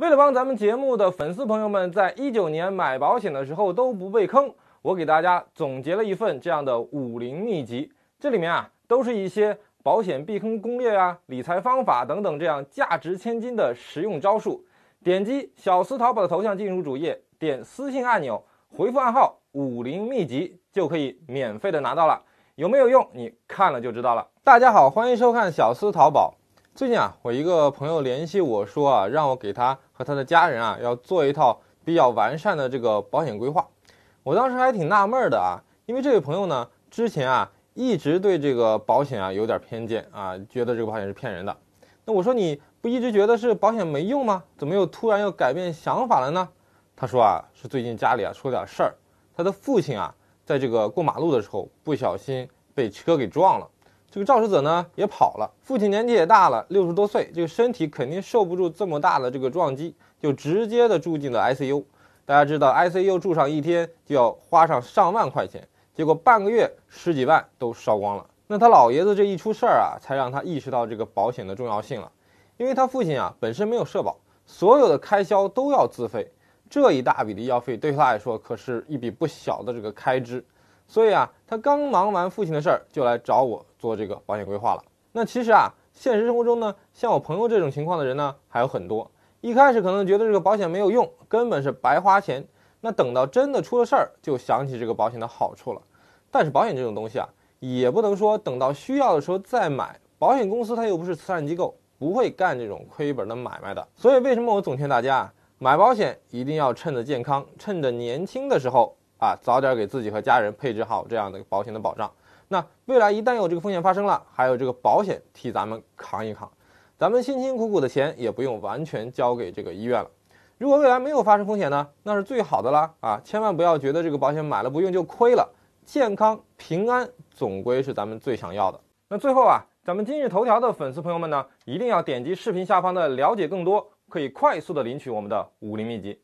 为了帮咱们节目的粉丝朋友们，在一九年买保险的时候都不被坑，我给大家总结了一份这样的武林秘籍，这里面啊，都是一些保险避坑攻略啊、理财方法等等这样价值千金的实用招数。点击小思淘宝的头像进入主页，点私信按钮，回复暗号“武林秘籍”就可以免费的拿到了。有没有用？你看了就知道了。大家好，欢迎收看小思淘宝。最近啊，我一个朋友联系我说啊，让我给他和他的家人啊，要做一套比较完善的这个保险规划。我当时还挺纳闷的啊，因为这位朋友呢，之前啊一直对这个保险啊有点偏见啊，觉得这个保险是骗人的。那我说你不一直觉得是保险没用吗？怎么又突然又改变想法了呢？他说啊，是最近家里啊出了点事儿，他的父亲啊，在这个过马路的时候不小心被车给撞了。这个肇事者呢也跑了，父亲年纪也大了，六十多岁，这个身体肯定受不住这么大的这个撞击，就直接的住进了 ICU。大家知道 ICU 住上一天就要花上上万块钱，结果半个月十几万都烧光了。那他老爷子这一出事儿啊，才让他意识到这个保险的重要性了，因为他父亲啊本身没有社保，所有的开销都要自费，这一大笔的医药费对他来说可是一笔不小的这个开支。所以啊，他刚忙完父亲的事儿，就来找我做这个保险规划了。那其实啊，现实生活中呢，像我朋友这种情况的人呢还有很多。一开始可能觉得这个保险没有用，根本是白花钱。那等到真的出了事儿，就想起这个保险的好处了。但是保险这种东西啊，也不能说等到需要的时候再买。保险公司它又不是慈善机构，不会干这种亏本的买卖的。所以为什么我总劝大家，啊，买保险一定要趁着健康，趁着年轻的时候。啊，早点给自己和家人配置好这样的保险的保障，那未来一旦有这个风险发生了，还有这个保险替咱们扛一扛，咱们辛辛苦苦的钱也不用完全交给这个医院了。如果未来没有发生风险呢，那是最好的啦啊！千万不要觉得这个保险买了不用就亏了，健康平安总归是咱们最想要的。那最后啊，咱们今日头条的粉丝朋友们呢，一定要点击视频下方的了解更多，可以快速的领取我们的武林秘籍。